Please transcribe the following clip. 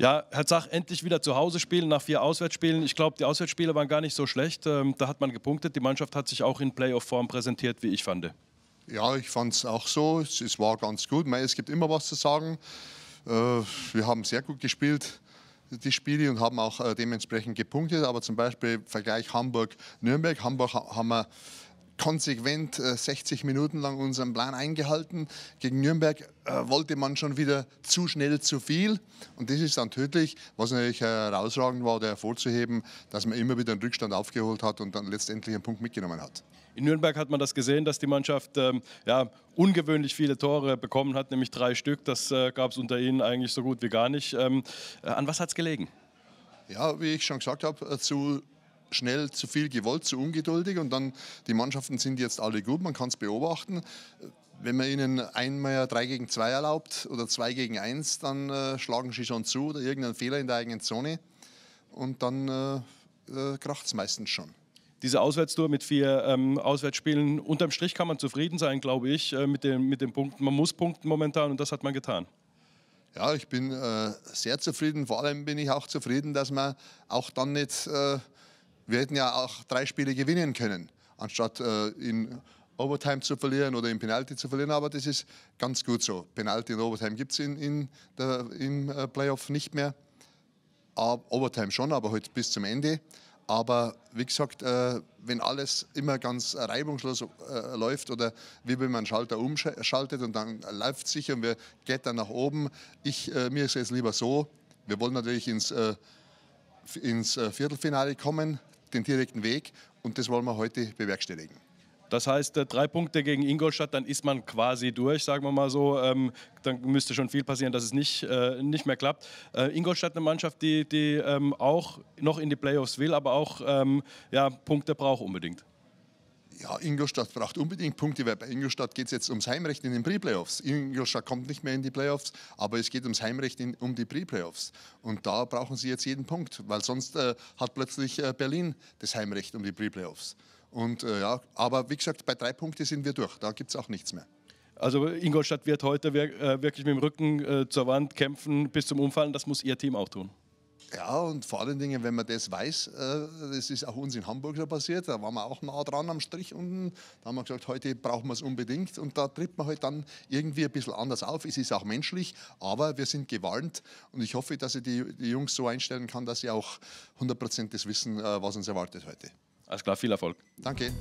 Ja, Herr Zach, endlich wieder zu Hause spielen nach vier Auswärtsspielen. Ich glaube, die Auswärtsspiele waren gar nicht so schlecht. Ähm, da hat man gepunktet. Die Mannschaft hat sich auch in Playoff-Form präsentiert, wie ich fand. Ja, ich fand es auch so. Es war ganz gut. Es gibt immer was zu sagen. Äh, wir haben sehr gut gespielt die Spiele und haben auch äh, dementsprechend gepunktet. Aber zum Beispiel Vergleich Hamburg-Nürnberg. Hamburg haben wir konsequent 60 äh, Minuten lang unseren Plan eingehalten. Gegen Nürnberg äh, wollte man schon wieder zu schnell zu viel und das ist dann tödlich. Was natürlich herausragend war, der hervorzuheben, dass man immer wieder einen Rückstand aufgeholt hat und dann letztendlich einen Punkt mitgenommen hat. In Nürnberg hat man das gesehen, dass die Mannschaft ähm, ja, ungewöhnlich viele Tore äh, bekommen hat, nämlich drei Stück. Das äh, gab es unter ihnen eigentlich so gut wie gar nicht. Ähm, an was hat es gelegen? Ja, wie ich schon gesagt habe, zu schnell zu viel gewollt, zu ungeduldig und dann die Mannschaften sind jetzt alle gut, man kann es beobachten. Wenn man ihnen einmal 3 gegen 2 erlaubt oder 2 gegen 1, dann äh, schlagen sie schon zu oder irgendeinen Fehler in der eigenen Zone und dann äh, äh, kracht es meistens schon diese Auswärtstour mit vier ähm, Auswärtsspielen. Unterm Strich kann man zufrieden sein, glaube ich, äh, mit, den, mit den Punkten. Man muss punkten momentan und das hat man getan. Ja, ich bin äh, sehr zufrieden. Vor allem bin ich auch zufrieden, dass man auch dann nicht äh, wir hätten ja auch drei Spiele gewinnen können, anstatt äh, in Overtime zu verlieren oder in Penalty zu verlieren, aber das ist ganz gut so. Penalty und Overtime gibt es in, in der, im äh, Playoff nicht mehr. Overtime schon, aber heute halt bis zum Ende. Aber wie gesagt, äh, wenn alles immer ganz reibungslos äh, läuft oder wie wenn man einen Schalter umschaltet und dann läuft es sich und wir dann nach oben, ich, mir ist es lieber so. Wir wollen natürlich ins, ins Viertelfinale kommen den direkten Weg und das wollen wir heute bewerkstelligen. Das heißt, äh, drei Punkte gegen Ingolstadt, dann ist man quasi durch, sagen wir mal so. Ähm, dann müsste schon viel passieren, dass es nicht, äh, nicht mehr klappt. Äh, Ingolstadt eine Mannschaft, die, die ähm, auch noch in die Playoffs will, aber auch ähm, ja, Punkte braucht unbedingt ja, Ingolstadt braucht unbedingt Punkte, weil bei Ingolstadt geht es jetzt ums Heimrecht in den Pre-Playoffs. Ingolstadt kommt nicht mehr in die Playoffs, aber es geht ums Heimrecht in, um die Pre-Playoffs. Und da brauchen sie jetzt jeden Punkt, weil sonst äh, hat plötzlich äh, Berlin das Heimrecht um die Pre-Playoffs. Und äh, ja, aber wie gesagt, bei drei Punkten sind wir durch. Da gibt es auch nichts mehr. Also Ingolstadt wird heute äh, wirklich mit dem Rücken äh, zur Wand kämpfen bis zum Umfallen. Das muss ihr Team auch tun. Ja, und vor allen Dingen, wenn man das weiß, äh, das ist auch uns in Hamburg so passiert, da waren wir auch nah dran am Strich unten, da haben wir gesagt, heute brauchen wir es unbedingt und da tritt man halt dann irgendwie ein bisschen anders auf. Es ist auch menschlich, aber wir sind gewarnt und ich hoffe, dass ich die, die Jungs so einstellen kann, dass sie auch 100% das wissen, äh, was uns erwartet heute. Alles klar, viel Erfolg. Danke.